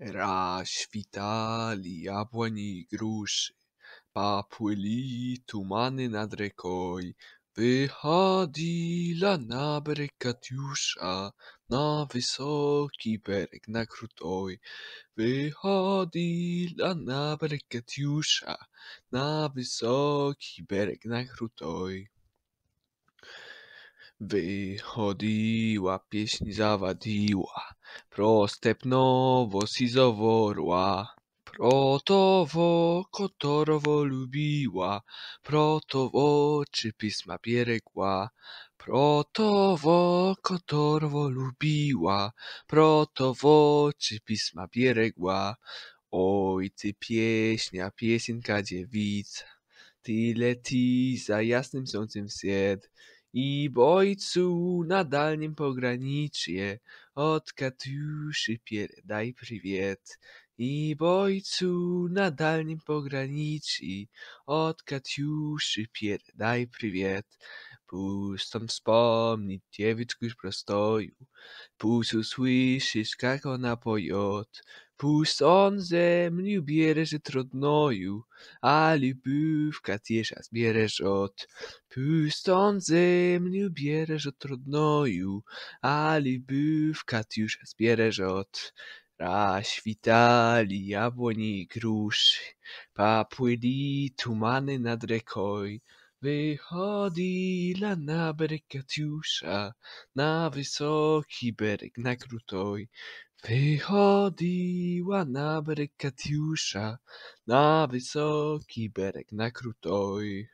Raz witali jabłoni i gruszy, popłyli tumany nad rekoj. Wychodzila na bryg Katiusza, na wysoki berek na krutoj. Wychodzila na bryg Katiusza, na wysoki berek na krutoj. Wychodziła, pieśń zawadziła. Prostepnowo sizowo rła. Protowo kotorowo lubiła, protowo czy pisma biegła. Protowo kotorowo lubiła, protowo czy pisma biegła. Oj ty pieśnia, piesinka dziewica, tyle ty za jasnym słońcem sied. I bojcu na dalnim pograniczje od Katiuszy daj przywiet. I bojcu na dalnim pograniczji od Katiuszy daj przywiet. Pustom wspomnieć dziewicz prostoju, Puść usłyszysz, jak ona pojot, Puść on zemniu bierze trudnoju, A lubówka też zbieresz od. Puść on zemniu bierze trudnoju, A lubówka też zbieresz od. Raz witali jabłoni i grusz, Papłyli tumany nad rekoj, la na brzeg na wysoki berek na krótoj. Wychodziła na brzeg na wysoki berek na krótoj.